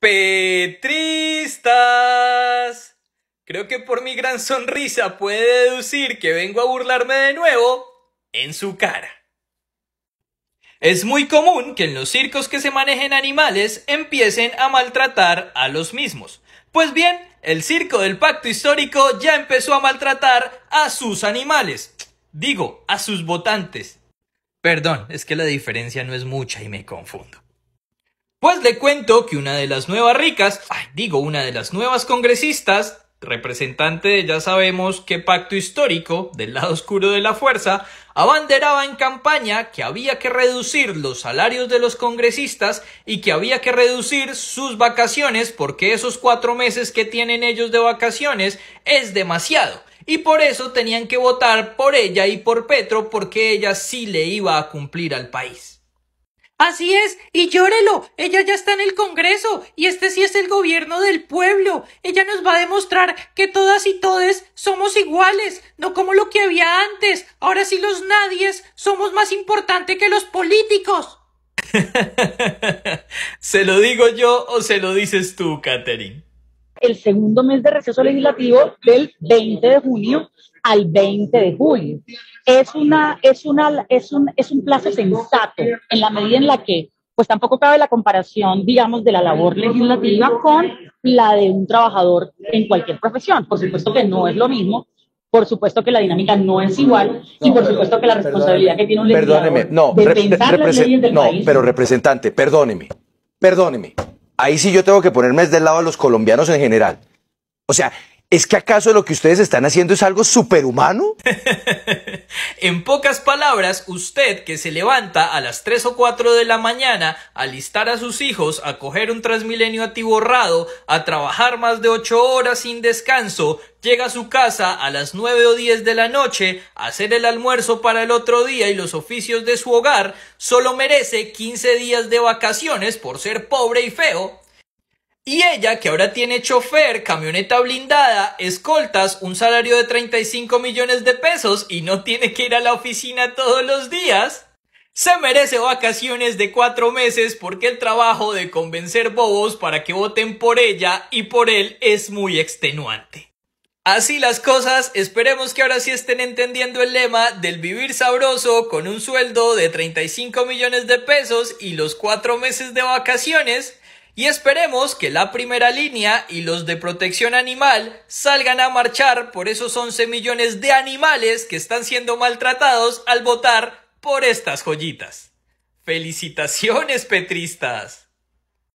Petristas. Creo que por mi gran sonrisa puede deducir que vengo a burlarme de nuevo en su cara. Es muy común que en los circos que se manejen animales empiecen a maltratar a los mismos. Pues bien, el circo del pacto histórico ya empezó a maltratar a sus animales. Digo, a sus votantes. Perdón, es que la diferencia no es mucha y me confundo. Pues le cuento que una de las nuevas ricas, digo, una de las nuevas congresistas, representante de ya sabemos qué pacto histórico del lado oscuro de la fuerza, abanderaba en campaña que había que reducir los salarios de los congresistas y que había que reducir sus vacaciones porque esos cuatro meses que tienen ellos de vacaciones es demasiado y por eso tenían que votar por ella y por Petro porque ella sí le iba a cumplir al país. Así es, y llórelo. Ella ya está en el Congreso, y este sí es el gobierno del pueblo. Ella nos va a demostrar que todas y todes somos iguales, no como lo que había antes. Ahora sí los nadies somos más importantes que los políticos. ¿Se lo digo yo o se lo dices tú, Katherine? el segundo mes de receso legislativo del 20 de junio al 20 de julio. Es, una, es, una, es, un, es un plazo sensato en la medida en la que pues tampoco cabe la comparación, digamos, de la labor legislativa con la de un trabajador en cualquier profesión. Por supuesto que no es lo mismo, por supuesto que la dinámica no es igual y por supuesto que la responsabilidad que tiene un legislador perdóneme, no, de pensar pero representante, perdóneme, perdóneme ahí sí yo tengo que ponerme del lado de los colombianos en general. O sea, ¿es que acaso lo que ustedes están haciendo es algo superhumano? En pocas palabras, usted que se levanta a las 3 o 4 de la mañana a listar a sus hijos, a coger un transmilenio atiborrado, a trabajar más de 8 horas sin descanso, llega a su casa a las 9 o 10 de la noche, a hacer el almuerzo para el otro día y los oficios de su hogar, solo merece 15 días de vacaciones por ser pobre y feo, y ella, que ahora tiene chofer, camioneta blindada, escoltas, un salario de 35 millones de pesos y no tiene que ir a la oficina todos los días, se merece vacaciones de cuatro meses porque el trabajo de convencer bobos para que voten por ella y por él es muy extenuante. Así las cosas, esperemos que ahora sí estén entendiendo el lema del vivir sabroso con un sueldo de 35 millones de pesos y los cuatro meses de vacaciones y esperemos que la primera línea y los de protección animal salgan a marchar por esos 11 millones de animales que están siendo maltratados al votar por estas joyitas. Felicitaciones, petristas.